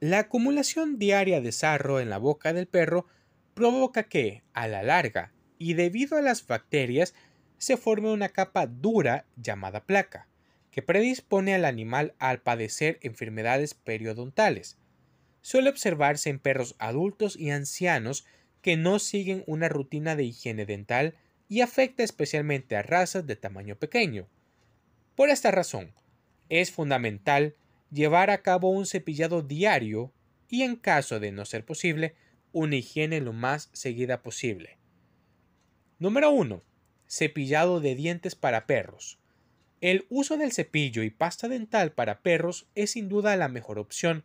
La acumulación diaria de sarro en la boca del perro provoca que, a la larga, y debido a las bacterias, se forme una capa dura llamada placa que predispone al animal al padecer enfermedades periodontales. Suele observarse en perros adultos y ancianos que no siguen una rutina de higiene dental y afecta especialmente a razas de tamaño pequeño. Por esta razón, es fundamental llevar a cabo un cepillado diario y, en caso de no ser posible, una higiene lo más seguida posible. Número 1. Cepillado de dientes para perros. El uso del cepillo y pasta dental para perros es sin duda la mejor opción.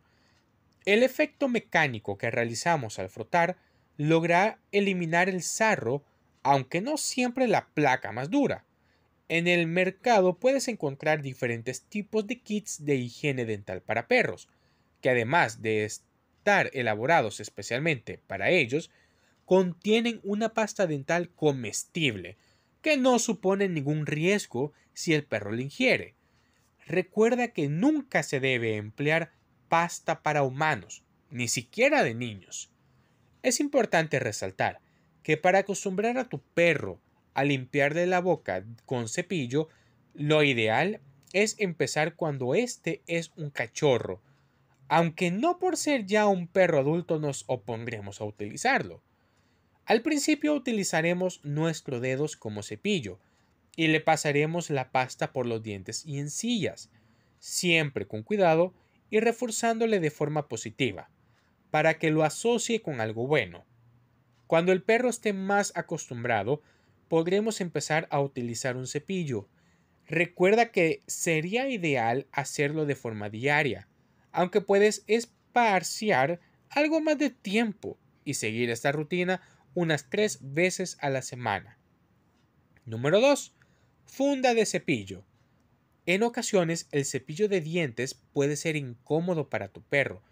El efecto mecánico que realizamos al frotar logra eliminar el sarro, aunque no siempre la placa más dura. En el mercado puedes encontrar diferentes tipos de kits de higiene dental para perros, que además de estar elaborados especialmente para ellos, contienen una pasta dental comestible, que no supone ningún riesgo si el perro lo ingiere. Recuerda que nunca se debe emplear pasta para humanos, ni siquiera de niños. Es importante resaltar que para acostumbrar a tu perro a limpiarle la boca con cepillo, lo ideal es empezar cuando éste es un cachorro, aunque no por ser ya un perro adulto nos opondremos a utilizarlo. Al principio utilizaremos nuestros dedos como cepillo y le pasaremos la pasta por los dientes y encías, siempre con cuidado y reforzándole de forma positiva, para que lo asocie con algo bueno. Cuando el perro esté más acostumbrado, podremos empezar a utilizar un cepillo. Recuerda que sería ideal hacerlo de forma diaria, aunque puedes esparciar algo más de tiempo y seguir esta rutina unas tres veces a la semana. Número 2. Funda de cepillo. En ocasiones el cepillo de dientes puede ser incómodo para tu perro.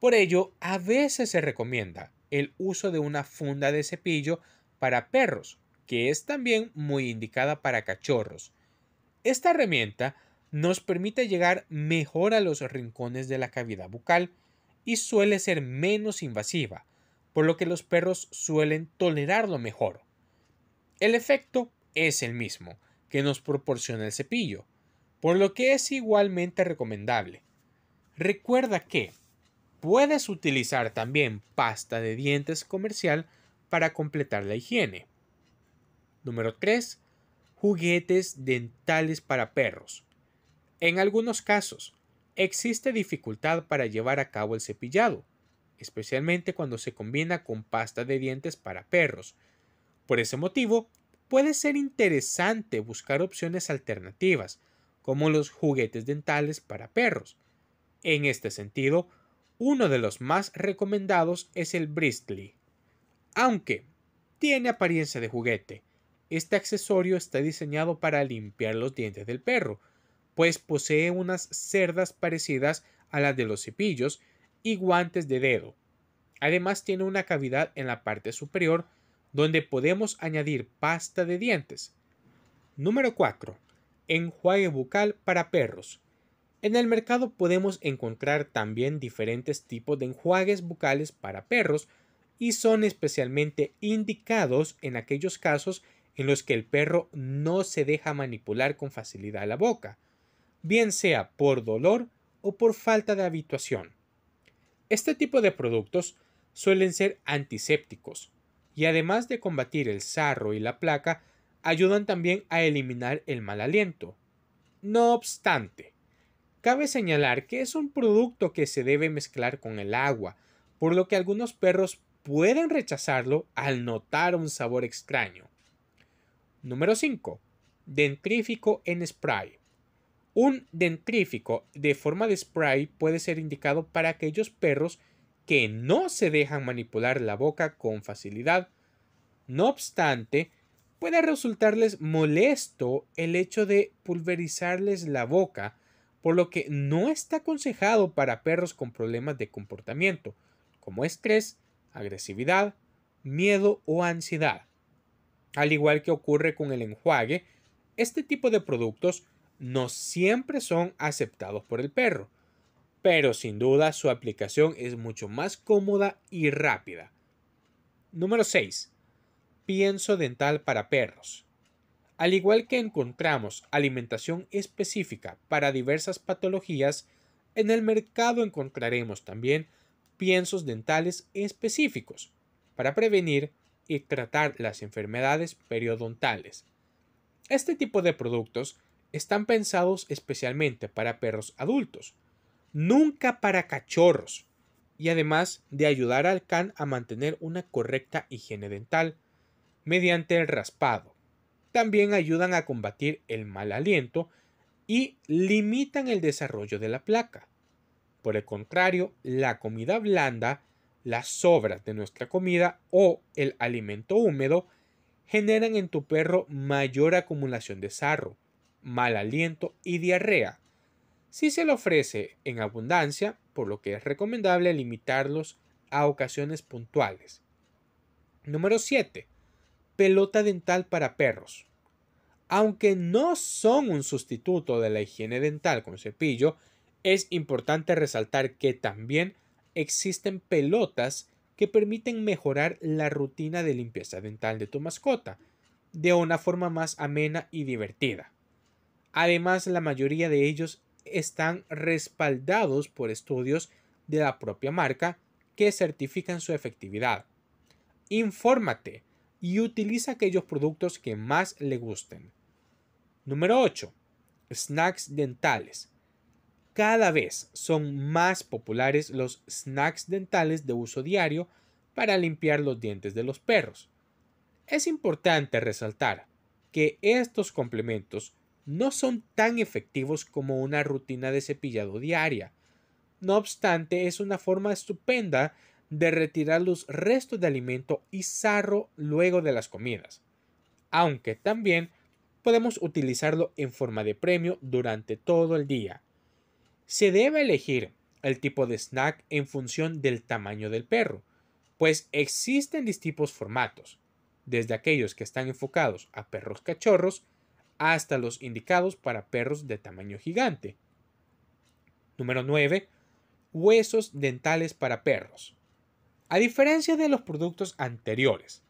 Por ello, a veces se recomienda el uso de una funda de cepillo para perros, que es también muy indicada para cachorros. Esta herramienta nos permite llegar mejor a los rincones de la cavidad bucal y suele ser menos invasiva, por lo que los perros suelen tolerarlo mejor. El efecto es el mismo que nos proporciona el cepillo, por lo que es igualmente recomendable. Recuerda que puedes utilizar también pasta de dientes comercial para completar la higiene. Número 3. Juguetes dentales para perros. En algunos casos, existe dificultad para llevar a cabo el cepillado, especialmente cuando se combina con pasta de dientes para perros. Por ese motivo, puede ser interesante buscar opciones alternativas, como los juguetes dentales para perros. En este sentido, uno de los más recomendados es el Bristly. Aunque tiene apariencia de juguete, este accesorio está diseñado para limpiar los dientes del perro, pues posee unas cerdas parecidas a las de los cepillos y guantes de dedo. Además tiene una cavidad en la parte superior donde podemos añadir pasta de dientes. Número 4. Enjuague bucal para perros. En el mercado podemos encontrar también diferentes tipos de enjuagues bucales para perros y son especialmente indicados en aquellos casos en los que el perro no se deja manipular con facilidad la boca, bien sea por dolor o por falta de habituación. Este tipo de productos suelen ser antisépticos y además de combatir el sarro y la placa, ayudan también a eliminar el mal aliento. No obstante, cabe señalar que es un producto que se debe mezclar con el agua, por lo que algunos perros pueden rechazarlo al notar un sabor extraño. Número 5. Dentrífico en spray. Un dentrífico de forma de spray puede ser indicado para aquellos perros que no se dejan manipular la boca con facilidad. No obstante, puede resultarles molesto el hecho de pulverizarles la boca, por lo que no está aconsejado para perros con problemas de comportamiento, como estrés, agresividad, miedo o ansiedad. Al igual que ocurre con el enjuague, este tipo de productos no siempre son aceptados por el perro, pero sin duda su aplicación es mucho más cómoda y rápida. Número 6. Pienso dental para perros. Al igual que encontramos alimentación específica para diversas patologías, en el mercado encontraremos también piensos dentales específicos para prevenir y tratar las enfermedades periodontales. Este tipo de productos están pensados especialmente para perros adultos, nunca para cachorros, y además de ayudar al can a mantener una correcta higiene dental mediante el raspado. También ayudan a combatir el mal aliento y limitan el desarrollo de la placa. Por el contrario, la comida blanda, las sobras de nuestra comida o el alimento húmedo generan en tu perro mayor acumulación de sarro, mal aliento y diarrea. Si se le ofrece en abundancia, por lo que es recomendable limitarlos a ocasiones puntuales. Número 7. Pelota dental para perros. Aunque no son un sustituto de la higiene dental con cepillo, es importante resaltar que también existen pelotas que permiten mejorar la rutina de limpieza dental de tu mascota de una forma más amena y divertida. Además, la mayoría de ellos están respaldados por estudios de la propia marca que certifican su efectividad. Infórmate y utiliza aquellos productos que más le gusten. Número 8. Snacks dentales. Cada vez son más populares los snacks dentales de uso diario para limpiar los dientes de los perros. Es importante resaltar que estos complementos no son tan efectivos como una rutina de cepillado diaria. No obstante, es una forma estupenda de retirar los restos de alimento y sarro luego de las comidas. Aunque también podemos utilizarlo en forma de premio durante todo el día. Se debe elegir el tipo de snack en función del tamaño del perro, pues existen distintos formatos, desde aquellos que están enfocados a perros cachorros hasta los indicados para perros de tamaño gigante. Número 9. Huesos dentales para perros. A diferencia de los productos anteriores,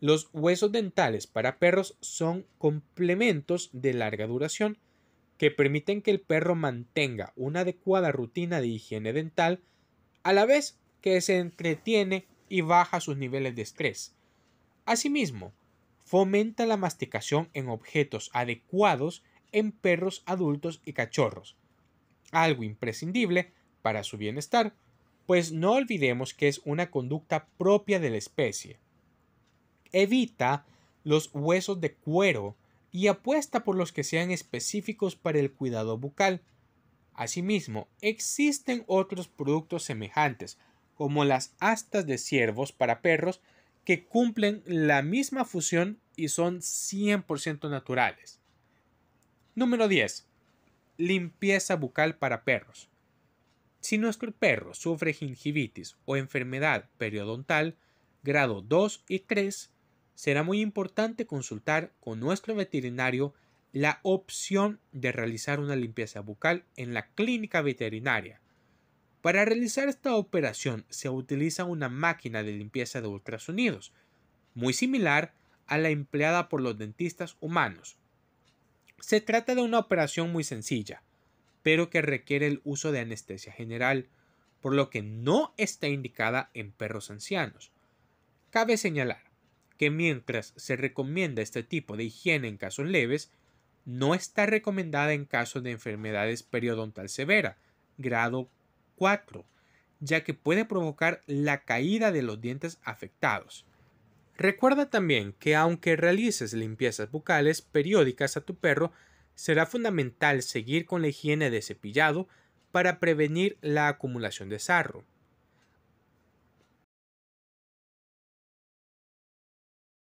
los huesos dentales para perros son complementos de larga duración que permiten que el perro mantenga una adecuada rutina de higiene dental a la vez que se entretiene y baja sus niveles de estrés. Asimismo, Fomenta la masticación en objetos adecuados en perros adultos y cachorros, algo imprescindible para su bienestar, pues no olvidemos que es una conducta propia de la especie. Evita los huesos de cuero y apuesta por los que sean específicos para el cuidado bucal. Asimismo, existen otros productos semejantes, como las astas de ciervos para perros que cumplen la misma fusión y son 100% naturales. Número 10. Limpieza bucal para perros. Si nuestro perro sufre gingivitis o enfermedad periodontal grado 2 y 3, será muy importante consultar con nuestro veterinario la opción de realizar una limpieza bucal en la clínica veterinaria para realizar esta operación se utiliza una máquina de limpieza de ultrasonidos, muy similar a la empleada por los dentistas humanos. Se trata de una operación muy sencilla, pero que requiere el uso de anestesia general, por lo que no está indicada en perros ancianos. Cabe señalar que mientras se recomienda este tipo de higiene en casos leves, no está recomendada en casos de enfermedades periodontal severa, grado 4, ya que puede provocar la caída de los dientes afectados. Recuerda también que aunque realices limpiezas bucales periódicas a tu perro, será fundamental seguir con la higiene de cepillado para prevenir la acumulación de sarro.